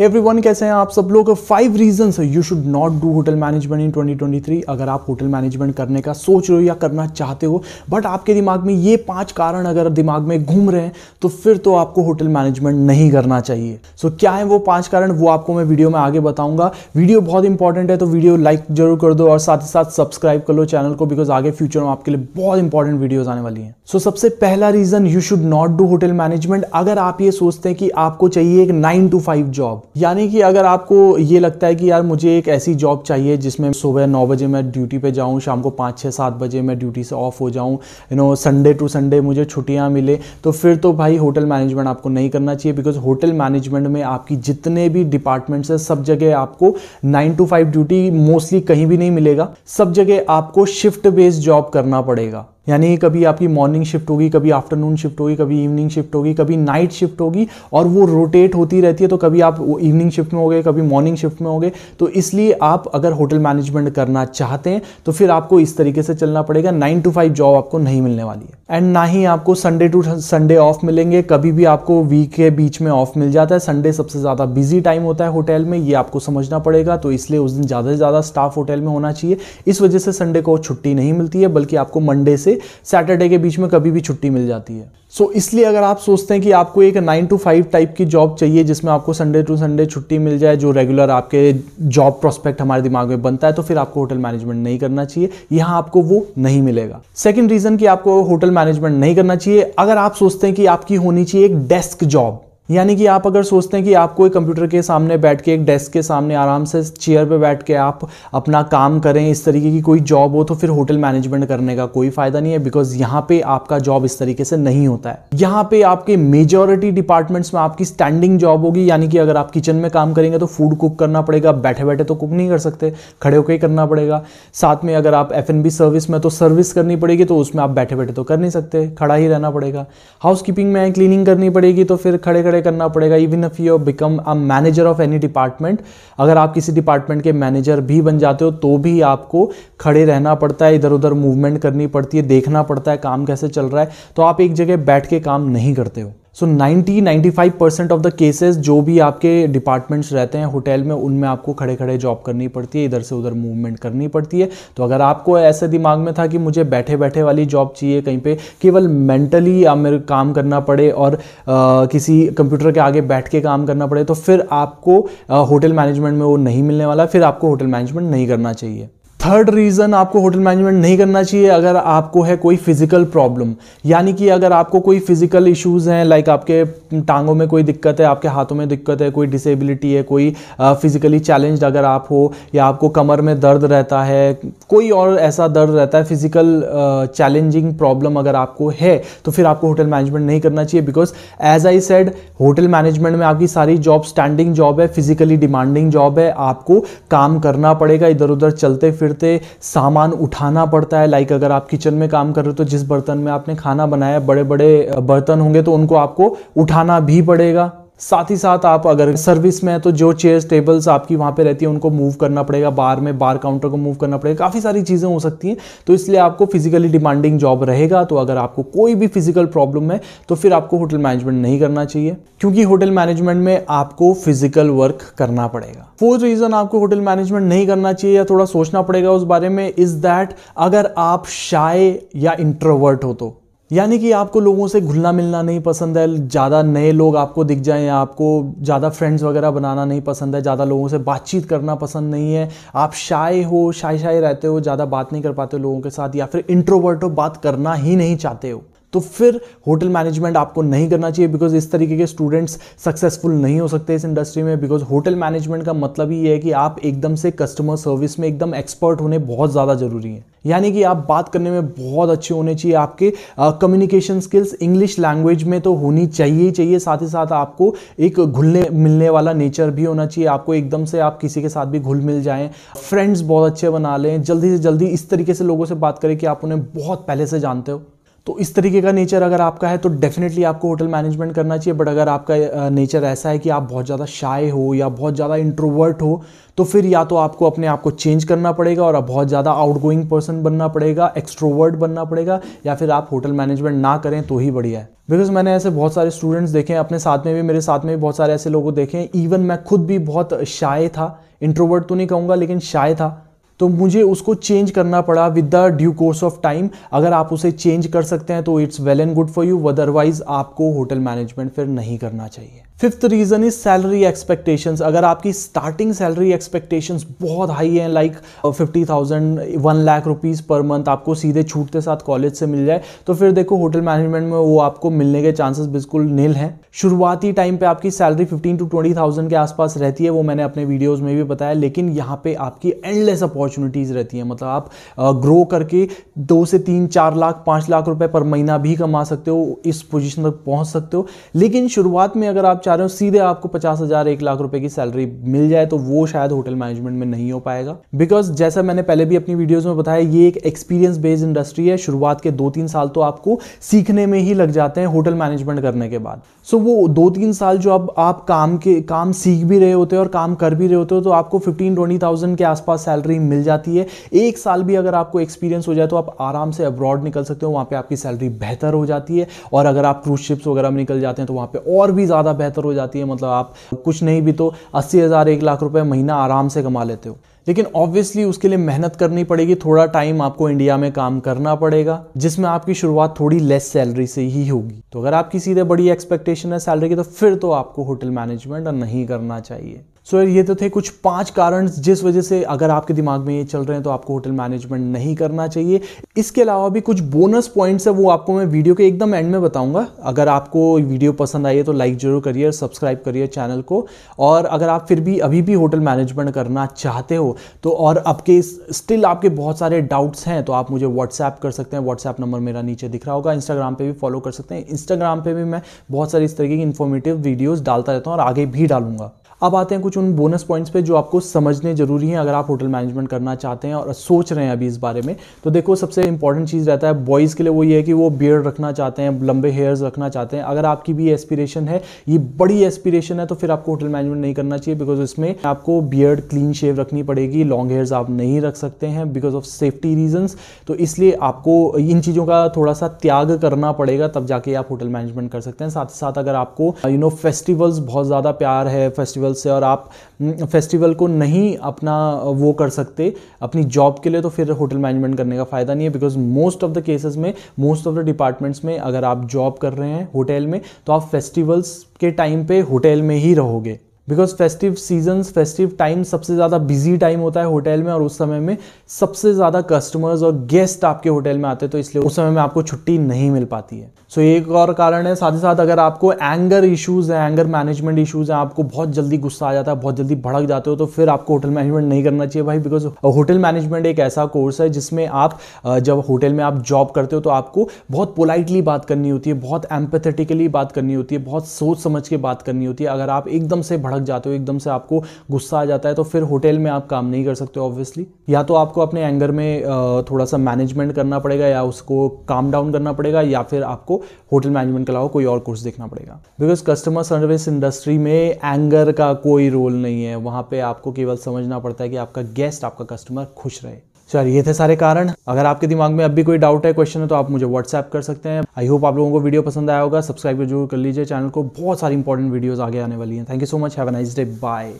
everyone hey कैसे हैं आप सब लोग five reasons you should not do hotel management in 2023 अगर आप होटल मैनेजमेंट करने का सोच रहे हो या करना चाहते हो बट आपके दिमाग में ये पांच कारण अगर दिमाग में घूम रहे हैं तो फिर तो आपको होटल मैनेजमेंट नहीं करना चाहिए सो so, क्या है वो पांच कारण वो आपको मैं वीडियो में आगे बताऊंगा वीडियो बहुत इंपॉर्टेंट है तो वीडियो लाइक जरूर कर दो और साथ ही साथ सब्सक्राइब कर लो चैनल को बिकॉज आगे फ्यूचर में आपके लिए बहुत इंपॉर्टेंट वीडियोज आने वाली है सो so, सबसे पहला reason you should not do hotel management अगर आप ये सोचते हैं कि आपको चाहिए एक नाइन टू फाइव जॉब यानी कि अगर आपको ये लगता है कि यार मुझे एक ऐसी जॉब चाहिए जिसमें सुबह नौ बजे मैं ड्यूटी पे जाऊँ शाम को पाँच छः सात बजे मैं ड्यूटी से ऑफ हो जाऊँ you know Sunday to Sunday मुझे छुट्टियाँ मिले तो फिर तो भाई होटल मैनेजमेंट आपको नहीं करना चाहिए बिकॉज होटल मैनेजमेंट में आपकी जितने भी डिपार्टमेंट्स हैं सब जगह आपको nine to five duty mostly कहीं भी नहीं मिलेगा सब जगह आपको शिफ्ट बेस्ड जॉब करना पड़ेगा यानी कभी आपकी मॉर्निंग शिफ्ट होगी कभी आफ्टरनून शिफ्ट होगी कभी इवनिंग शिफ्ट होगी कभी नाइट शिफ्ट होगी और वो रोटेट होती रहती है तो कभी आप इवनिंग शिफ्ट में हो गए कभी मॉर्निंग शिफ्ट में हो गए तो इसलिए आप अगर होटल मैनेजमेंट करना चाहते हैं तो फिर आपको इस तरीके से चलना पड़ेगा नाइन टू फाइव जॉब आपको नहीं मिलने वाली है एंड ना ही आपको संडे टू संडे ऑफ मिलेंगे कभी भी आपको वीक के बीच में ऑफ मिल जाता है संडे सबसे ज़्यादा बिजी टाइम होता है होटल में ये आपको समझना पड़ेगा तो इसलिए उस दिन ज़्यादा से ज़्यादा स्टाफ होटल में होना चाहिए इस वजह से संडे को छुट्टी नहीं मिलती है बल्कि आपको मंडे से सैटरडे के बीच में कभी भी छुट्टी मिल जाती है सो so, इसलिए अगर आप सोचते हैं कि आपको एक नाइन टू फाइव टाइप की जॉब चाहिए जिसमें आपको संडे टू संडे छुट्टी मिल जाए जो रेगुलर आपके जॉब प्रोस्पेक्ट हमारे दिमाग में बनता है तो फिर आपको होटल मैनेजमेंट नहीं करना चाहिए यहाँ आपको वो नहीं मिलेगा सेकेंड रीज़न कि आपको होटल मैनेजमेंट नहीं करना चाहिए अगर आप सोचते हैं कि आपकी होनी चाहिए एक डेस्क जॉब यानी कि आप अगर सोचते हैं कि आपको एक कंप्यूटर के सामने बैठ के एक डेस्क के सामने आराम से चेयर पे बैठ के आप अपना काम करें इस तरीके की कोई जॉब हो तो फिर होटल मैनेजमेंट करने का कोई फ़ायदा नहीं है बिकॉज यहाँ पे आपका जॉब इस तरीके से नहीं होता है यहाँ पे आपके मेजोरिटी डिपार्टमेंट्स में आपकी स्टैंडिंग जॉब होगी यानी कि अगर आप किचन में काम करेंगे तो फूड कुक करना पड़ेगा बैठे बैठे तो कुक नहीं कर सकते खड़े होकर करना पड़ेगा साथ में अगर आप एफ सर्विस में तो सर्विस करनी पड़ेगी तो उसमें आप बैठे बैठे तो कर नहीं सकते खड़ा ही रहना पड़ेगा हाउस में क्लीनिंग करनी पड़ेगी तो फिर खड़े खड़े डिक्लेयर करना पड़ेगा even if you become a manager of any department अगर आप किसी डिपार्टमेंट के मैनेजर भी बन जाते हो तो भी आपको खड़े रहना पड़ता है इधर उधर मूवमेंट करनी पड़ती है देखना पड़ता है काम कैसे चल रहा है तो आप एक जगह बैठ के काम नहीं करते हो so ninety ninety five percent of the cases जो भी आपके डिपार्टमेंट्स रहते हैं होटल में उनमें आपको खड़े खड़े जॉब करनी पड़ती है इधर से उधर मूवमेंट करनी पड़ती है तो अगर आपको ऐसे दिमाग में था कि मुझे बैठे बैठे वाली जॉब चाहिए कहीं पे केवल मेंटली मेरे काम करना पड़े और आ, किसी कंप्यूटर के आगे बैठ के काम करना पड़े तो फिर आपको होटल मैनेजमेंट में वो नहीं मिलने वाला फिर आपको होटल मैनेजमेंट नहीं करना चाहिए थर्ड रीज़न आपको होटल मैनेजमेंट नहीं करना चाहिए अगर आपको है कोई फिज़िकल प्रॉब्लम यानी कि अगर आपको कोई फिज़िकल इश्यूज़ हैं लाइक आपके टांगों में कोई दिक्कत है आपके हाथों में दिक्कत है कोई डिसेबिलिटी है कोई फिज़िकली चैलेंज अगर आप हो या आपको कमर में दर्द रहता है कोई और ऐसा दर्द रहता है फिज़िकल चैलेंजिंग प्रॉब्लम अगर आपको है तो फिर आपको होटल मैनेजमेंट नहीं करना चाहिए because as I said hotel management में आपकी सारी जॉब स्टैंडिंग जॉब है फिज़िकली डिमांडिंग जॉब है आपको काम करना पड़ेगा इधर उधर चलते फिर करते सामान उठाना पड़ता है लाइक अगर आप किचन में काम कर रहे हो तो जिस बर्तन में आपने खाना बनाया बड़े बड़े बर्तन होंगे तो उनको आपको उठाना भी पड़ेगा साथ ही साथ आप अगर सर्विस में है तो जो चेयर्स टेबल्स आपकी वहां पे रहती है उनको मूव करना पड़ेगा बार में बार काउंटर को मूव करना पड़ेगा काफ़ी सारी चीज़ें हो सकती हैं तो इसलिए आपको फिजिकली डिमांडिंग जॉब रहेगा तो अगर आपको कोई भी फिजिकल प्रॉब्लम है तो फिर आपको होटल मैनेजमेंट नहीं करना चाहिए क्योंकि होटल मैनेजमेंट में आपको फिजिकल वर्क करना पड़ेगा फोर्थ रीज़न आपको होटल मैनेजमेंट नहीं करना चाहिए या थोड़ा सोचना पड़ेगा उस बारे में इज़ दैट अगर आप शाय या इंट्रोवर्ट हो तो यानी कि आपको लोगों से घुलना मिलना नहीं पसंद है ज़्यादा नए लोग आपको दिख जाएं आपको ज़्यादा फ्रेंड्स वगैरह बनाना नहीं पसंद है ज़्यादा लोगों से बातचीत करना पसंद नहीं है आप शाय हो शाय शाय रहते हो ज़्यादा बात नहीं कर पाते लोगों के साथ या फिर इंट्रोवर्ट हो बात करना ही नहीं चाहते हो तो फिर होटल मैनेजमेंट आपको नहीं करना चाहिए बिकॉज इस तरीके के स्टूडेंट्स सक्सेसफुल नहीं हो सकते इस इंडस्ट्री में बिकॉज होटल मैनेजमेंट का मतलब ही है कि आप एकदम से कस्टमर सर्विस में एकदम एक्सपर्ट होने बहुत ज़्यादा ज़रूरी है यानी कि आप बात करने में बहुत अच्छे होने चाहिए आपके कम्युनिकेशन स्किल्स इंग्लिश लैंग्वेज में तो होनी चाहिए ही चाहिए साथ ही साथ आपको एक घुलने मिलने वाला नेचर भी होना चाहिए आपको एकदम से आप किसी के साथ भी घुल मिल जाएं फ्रेंड्स बहुत अच्छे बना लें जल्दी से जल्दी इस तरीके से लोगों से बात करें कि आप उन्हें बहुत पहले से जानते हो तो इस तरीके का नेचर अगर आपका है तो डेफिनेटली आपको होटल मैनेजमेंट करना चाहिए बट अगर आपका नेचर ऐसा है कि आप बहुत ज़्यादा शाय हो या बहुत ज़्यादा इंट्रोवर्ट हो तो फिर या तो आपको अपने आप को चेंज करना पड़ेगा और आप बहुत ज़्यादा आउटगोइंग पर्सन बनना पड़ेगा एक्स्ट्रोवर्ट बनना पड़ेगा या फिर आप होटल मैनेजमेंट ना करें तो ही बढ़िया है बिकॉज मैंने ऐसे बहुत सारे स्टूडेंट्स देखे हैं अपने साथ में भी मेरे साथ में भी बहुत सारे ऐसे लोगों देखे हैं इवन मैं खुद भी बहुत शाय था इंट्रोवर्ट तो नहीं कहूँगा लेकिन शाय था तो मुझे उसको चेंज करना पड़ा with the due course of time अगर आप उसे चेंज कर सकते हैं तो it's well and good for you otherwise आपको होटल मैनेजमेंट फिर नहीं करना चाहिए fifth reason is salary expectations अगर आपकी स्टार्टिंग सैलरी एक्सपेक्टेशंस बहुत हाई हैं like fifty thousand one lakh rupees per month आपको सीधे छूट के साथ कॉलेज से मिल जाए तो फिर देखो होटल मैनेजमेंट में वो आपको मिलने के चांसेस बिल्कुल नील हैं शुरुआती टाइम पे आपकी salary fifteen to twenty thousand के आसपास रहती है वो मैंने अपने वीडियोज़ में भी बताया लेकिन यहाँ पे आपकी एंडलेस अपॉर्चुनिटी अपॉर्चुनिटीज़ रहती हैं मतलब आप ग्रो करके दो से तीन चार लाख पाँच लाख रुपए पर महीना भी कमा सकते हो इस पोजीशन तक पहुंच सकते हो लेकिन शुरुआत में अगर आप चाह रहे हो सीधे आपको पचास हज़ार एक लाख रुपए की सैलरी मिल जाए तो वो शायद होटल मैनेजमेंट में नहीं हो पाएगा बिकॉज जैसा मैंने पहले भी अपनी वीडियोज़ में बताया ये एक एक्सपीरियंस बेस्ड इंडस्ट्री है शुरुआत के दो तीन साल तो आपको सीखने में ही लग जाते हैं होटल मैनेजमेंट करने के बाद सो so, वो दो तीन साल जो अब आप काम के काम सीख भी रहे होते हैं और काम कर भी रहे होते हो तो आपको फिफ्टीन ट्वेंटी थाउजेंड के आसपास सैलरी मिल मिल जाती है एक साल भी अगर आपको एक्सपीरियंस हो जाए तो आप आराम से अब्रॉड निकल सकते हो वहाँ पर आपकी सैलरी बेहतर हो जाती है और अगर आप क्रूज शिप्स वगैरह में निकल जाते हैं तो वहाँ पर और भी ज़्यादा बेहतर हो जाती है मतलब आप कुछ नहीं भी तो अस्सी हज़ार एक लाख रुपये महीना आराम से कमा लेते हो लेकिन ऑब्वियसली उसके लिए मेहनत करनी पड़ेगी थोड़ा टाइम आपको इंडिया में काम करना पड़ेगा जिसमें आपकी शुरुआत थोड़ी लेस सैलरी से ही होगी तो अगर आपकी सीधे बड़ी एक्सपेक्टेशन है सैलरी की तो फिर तो आपको होटल मैनेजमेंट नहीं करना चाहिए सो so, ये तो थे कुछ पांच कारण जिस वजह से अगर आपके दिमाग में ये चल रहे हैं तो आपको होटल मैनेजमेंट नहीं करना चाहिए इसके अलावा भी कुछ बोनस पॉइंट्स है वो आपको मैं वीडियो के एकदम एंड में बताऊंगा अगर आपको वीडियो पसंद आई है तो लाइक जरूर करिए सब्सक्राइब करिए चैनल को और अगर आप फिर भी अभी भी होटल मैनेजमेंट करना चाहते हो तो और आपके स्टिल आपके बहुत सारे डाउट्स हैं तो आप मुझे व्हाट्सएप कर सकते हैं व्हाट्सएप नंबर मेरा नीचे दिख रहा होगा इंस्टाग्राम पर भी फॉलो कर सकते हैं इंस्टाग्राम पर भी मैं बहुत सारी इस तरीके की इन्फॉर्मेटिव वीडियोज़ डालता रहता हूँ और आगे भी डालूंगा अब आते हैं कुछ उन बोनस पॉइंट्स पे जो आपको समझने जरूरी हैं अगर आप होटल मैनेजमेंट करना चाहते हैं और सोच रहे हैं अभी इस बारे में तो देखो सबसे इंपॉर्टेंट चीज़ रहता है बॉयज़ के लिए वो ये है कि वो बियर्ड रखना चाहते हैं लंबे हेयर्स रखना चाहते हैं अगर आपकी भी एस्पिरेशन है ये बड़ी एस्पिरेशन है तो फिर आपको होटल मैनेजमेंट नहीं करना चाहिए बिकॉज इसमें आपको बियर्ड क्लीन शेव रखनी पड़ेगी लॉन्ग हेयर्स आप नहीं रख सकते हैं बिकॉज ऑफ सेफ्टी रीजन्स तो इसलिए आपको इन चीज़ों का थोड़ा सा त्याग करना पड़ेगा तब जाके आप होटल मैनेजमेंट कर सकते हैं साथ ही साथ अगर आपको यू नो फेस्टिवल्स बहुत ज़्यादा प्यार है फेस्टिवल फेस्टिवल से और आप फेस्टिवल हम्म, को नहीं अपना वो कर सकते अपनी जॉब के लिए तो फिर होटल मैनेजमेंट करने का फ़ायदा नहीं है because most of the cases में मोस्ट ऑफ द डिपार्टमेंट्स में अगर आप जॉब कर रहे हैं होटल में तो आप फेस्टिवल्स के टाइम पे होटल में ही रहोगे because festive season festive time सबसे ज़्यादा बिजी टाइम होता है होटल में और उस समय में सबसे ज़्यादा कस्टमर्स और गेस्ट आपके होटल में आते हैं तो इसलिए उस समय में आपको छुट्टी नहीं मिल पाती है सो so, एक और कारण है साथ ही साथ अगर आपको एंगर इशूज़ हैं एंगर मैनेजमेंट इशूज़ हैं आपको बहुत जल्दी गुस्सा आ जाता है बहुत जल्दी भड़क जाते हो तो फिर आपको होटल मैनेजमेंट नहीं करना चाहिए भाई बिकॉज होटल मैनेजमेंट एक ऐसा कोर्स है जिसमें आप जब होटल में आप जॉब करते हो तो आपको बहुत पोलाइटली बात करनी होती है बहुत एम्पथेटिकली बात करनी होती है बहुत सोच समझ के बात करनी होती है अगर आप एकदम से भड़क भड़क जाते हो एकदम से आपको गुस्सा आ जाता है तो फिर होटल में आप काम नहीं कर सकते ऑब्वियसली या तो आपको अपने एंगर में थोड़ा सा मैनेजमेंट करना पड़ेगा या उसको काम डाउन करना पड़ेगा या फिर आपको होटल मैनेजमेंट के अलावा कोई और कोर्स देखना पड़ेगा बिकॉज कस्टमर सर्विस इंडस्ट्री में एंगर का कोई रोल नहीं है वहाँ पर आपको केवल समझना पड़ता है कि आपका गेस्ट आपका कस्टमर खुश रहे चल ये थे सारे कारण अगर आपके दिमाग में अब भी कोई डाउट है क्वेश्चन है तो आप मुझे व्हाट्सएप कर सकते हैं आई होप आप लोगों को वीडियो पसंद आया होगा सब्सक्राइब जरूर कर लीजिए चैनल को बहुत सारी इंपॉर्टेंट वीडियोज आगे आने वाली हैं thank you so much have a nice day bye